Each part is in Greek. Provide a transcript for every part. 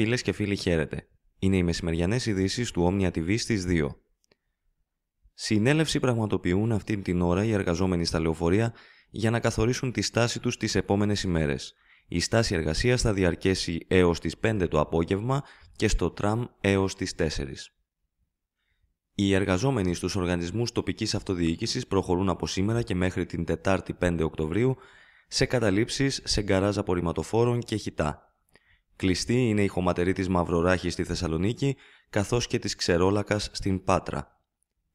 Φίλες και φίλοι, χαίρετε. Είναι οι μεσημεριανές ειδήσεις του Omnia TV στις 2. Συνέλευση πραγματοποιούν αυτή την ώρα οι εργαζόμενοι στα λεωφορεία για να καθορίσουν τη στάση τους τις επόμενες ημέρες. Η στάση εργασίας θα διαρκέσει έως τις 5 το απόγευμα και στο τραμ έως τις 4. Οι εργαζόμενοι στους οργανισμούς τοπικής αυτοδιοίκησης προχωρούν από σήμερα και μέχρι την Τετάρτη 5 Οκτωβρίου σε καταλήψεις σε γκαράζ απορριμματοφόρων και χιτά. Κλειστή είναι η χωματερή της Μαυροράχης στη Θεσσαλονίκη, καθώς και της Ξερόλακας στην Πάτρα.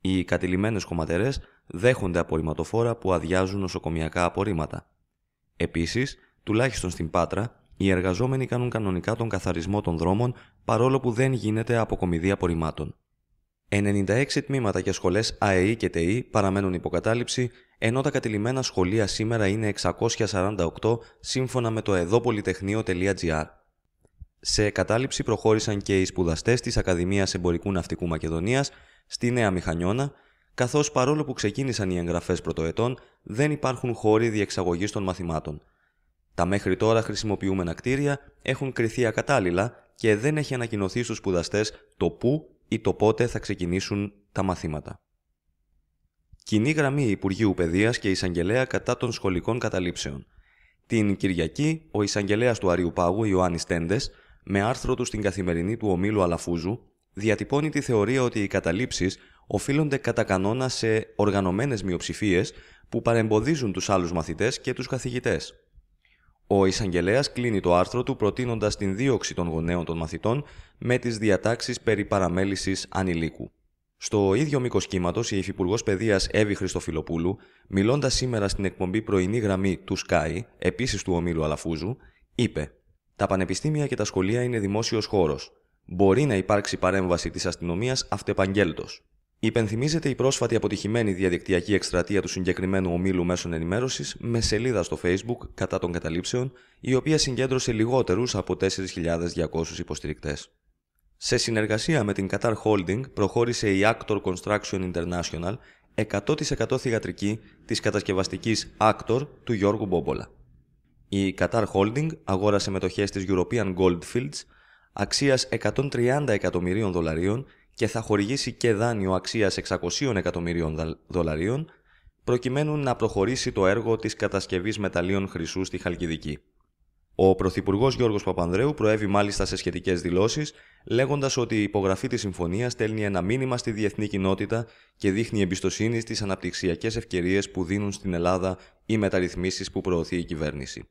Οι κατηλημένες χωματερές δέχονται απορριμματοφόρα που αδειάζουν νοσοκομιακά απορρίμματα. Επίσης, τουλάχιστον στην Πάτρα, οι εργαζόμενοι κάνουν κανονικά τον καθαρισμό των δρόμων παρόλο που δεν γίνεται αποκομιδή απορριμμάτων. 96 τμήματα ε και σχολέ ΑΕΗ και ΤΕΗ παραμένουν υποκατάληψη, ενώ τα κατηλημένα σχολεία σήμερα είναι 648 σύμφωνα με το εδωπολιτεχνείο.gr. Σε κατάληψη προχώρησαν και οι σπουδαστές της Ακαδημίας Εμπορικού Ναυτικού Μακεδονίας στη Νέα Μηχανιώνα, καθώς παρόλο που ξεκίνησαν οι εγγραφές πρωτοετών, δεν υπάρχουν χώροι διεξαγωγής των μαθημάτων. Τα μέχρι τώρα χρησιμοποιούμενα κτίρια έχουν κριθεί ακατάλληλα και δεν έχει ανακοινωθεί στους σπουδαστές το πού ή το πότε θα ξεκινήσουν τα μαθήματα. Κοινή γραμμή Υπουργείου Παιδείας και Εισαγγελέα κατά των σχολικών καταλήψεων. Την Κυριακή, ο εισαγγελέας του Αριού Πάγου, Ιωάννης Τέντες, με άρθρο του στην καθημερινή του ομίλου Αλαφούζου, διατυπώνει τη θεωρία ότι οι καταλήψεις οφείλονται κατά κανόνα σε οργανωμένες μειοψηφίες που παρεμποδίζουν τους άλλους μαθητές και τους καθηγητές. Ο εισαγγελέας κλείνει το άρθρο του προτείνοντας την δίωξη των γονέων των μαθητών με τις διατάξεις περί παραμέλησης ανηλίκου. Στο ίδιο μήκος κύματος, η Υφυπουργός Παιδείας Εύη Χριστοφιλοπούλου, μιλώντας σήμερα στην εκπομπή Πρωινή Γραμμή του Σκάι, επίσης του ομίλου Αλαφούζου, είπε: τα πανεπιστήμια και τα σχολεία είναι δημόσιος χώρος. Μπορεί να υπάρξει παρέμβαση της αστυνομίας αυτεπαγγέλτο. Υπενθυμίζεται η πρόσφατη αποτυχημένη διαδικτυακή εκστρατεία του συγκεκριμένου ομίλου μέσων ενημέρωσης με σελίδα στο Facebook κατά των καταλήψεων, η οποία συγκέντρωσε λιγότερους από 4.200 υποστηρικτές. Σε συνεργασία με την Qatar Holding προχώρησε η Actor Construction International 100% θηγατρική της κατασκευαστικής Actor του Γιώργου Μπόμπολα. Η Qatar Holding αγόρασε μετοχές της European Goldfields αξίας 130 εκατομμυρίων δολαρίων και θα χορηγήσει και δάνειο αξίας 600 εκατομμυρίων δολαρίων προκειμένου να προχωρήσει το έργο της κατασκευής μεταλλίων χρυσού στη Χαλκιδική. Ο Πρωθυπουργός Γιώργος Παπανδρέου προέβη μάλιστα σε σχετικές δηλώσεις, λέγοντας ότι η υπογραφή της συμφωνίας στέλνει ένα μήνυμα στη διεθνή κοινότητα και δείχνει εμπιστοσύνη στις αναπτυξιακές ευκαιρίες που δίνουν στην Ελλάδα οι μεταρρυθμίσεις που προωθεί η κυβέρνηση.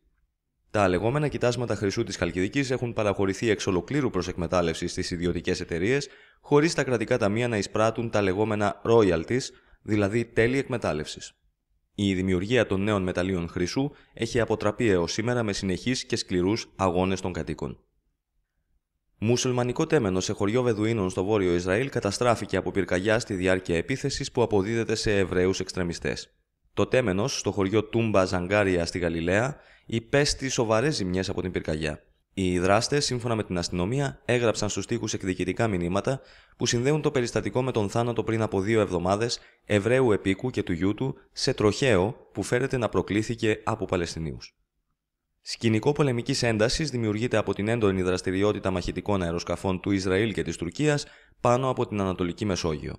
Τα λεγόμενα κοιτάσματα χρυσού της Χαλκιδικής έχουν παραχωρηθεί εξ ολοκλήρου προς εκμετάλλευση στις ιδιωτικές εταιρείες, χωρίς τα κρατικά ταμεία να εισπράττουν τα λεγόμενα royalties, δηλαδή τέλη εκμετάλλευσης. Η δημιουργία των νέων μεταλλίων χρυσού έχει αποτραπεί έως σήμερα με συνεχείς και σκληρούς αγώνες των κατοίκων. Μουσουλμανικό τέμενος σε χωριό Βεδουίνων στο βόρειο Ισραήλ καταστράφηκε από πυρκαγιά στη διάρκεια επίθεσης που αποδίδεται σε Εβραίους εξτρεμιστές. Το τέμενος, στο χωριό Τούμπα Ζαγκάρια στη Γαλιλαία, υπέστη σοβαρές ζημιές από την πυρκαγιά. Οι δράστες, σύμφωνα με την αστυνομία, έγραψαν στους τοίχους εκδικητικά μηνύματα που συνδέουν το περιστατικό με τον θάνατο πριν από δύο εβδομάδες Εβραίου επίκου και του γιού του σε τροχαίο που φέρεται να προκλήθηκε από Παλαιστινίους. Σκηνικό πολεμικής έντασης δημιουργείται από την έντονη δραστηριότητα μαχητικών αεροσκαφών του Ισραήλ και της Τουρκίας πάνω από την Ανατολική Μεσόγειο.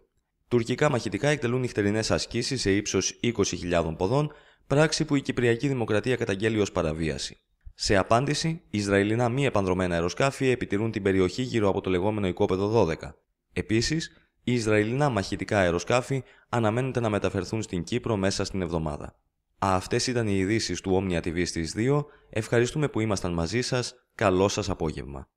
Τουρκικά μαχητικά εκτελούν νυχτερινές ασκήσεις σε ύψος 20.000 ποδών, πράξη που η Κυπριακή Δημοκρατία καταγγέλει ως παραβίαση. Σε απάντηση, Ισραηλινά μη επανδρομένα αεροσκάφη επιτηρούν την περιοχή γύρω από το λεγόμενο οικόπεδο 12. Επίσης, οι Ισραηλινά μαχητικά αεροσκάφη αναμένεται να μεταφερθούν στην Κύπρο μέσα στην εβδομάδα. Αυτές ήταν οι ειδήσεις του Omnia TV στις 2. Ευχαριστούμε που ήμασταν μαζί σας. Καλό σας απόγευμα.